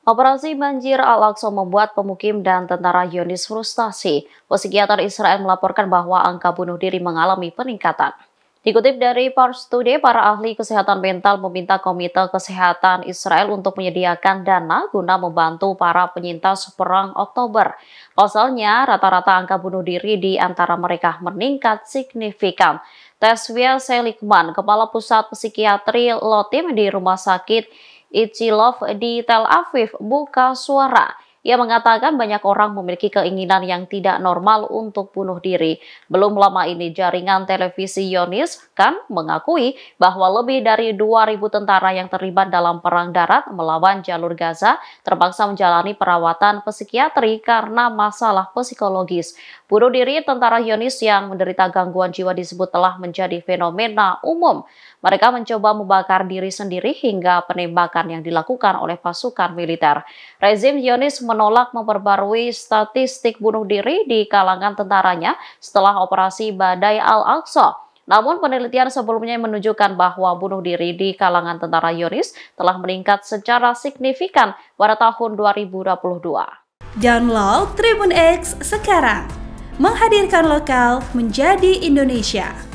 Operasi banjir Al-Aqsa membuat pemukim dan tentara Yunis frustasi. Psikiater Israel melaporkan bahwa angka bunuh diri mengalami peningkatan. Dikutip dari Pars Today, para ahli kesehatan mental meminta Komite Kesehatan Israel untuk menyediakan dana guna membantu para penyintas perang Oktober. Pasalnya, rata-rata angka bunuh diri di antara mereka meningkat signifikan. Teswia Seligman, Kepala Pusat Psikiatri Lotim di Rumah Sakit Love di Tel Aviv buka suara. Ia mengatakan banyak orang memiliki keinginan yang tidak normal untuk bunuh diri. Belum lama ini jaringan televisi Yonis kan mengakui bahwa lebih dari 2.000 tentara yang terlibat dalam perang darat melawan jalur Gaza terpaksa menjalani perawatan psikiatri karena masalah psikologis. Bunuh diri tentara Yonis yang menderita gangguan jiwa disebut telah menjadi fenomena umum. Mereka mencoba membakar diri sendiri hingga penembakan yang dilakukan oleh pasukan militer. Rezim Yonis menolak memperbarui statistik bunuh diri di kalangan tentaranya setelah operasi Badai Al-Aqsa. Namun penelitian sebelumnya menunjukkan bahwa bunuh diri di kalangan tentara Yoris telah meningkat secara signifikan pada tahun 2022. Download Tribun X sekarang. Menghadirkan lokal menjadi Indonesia.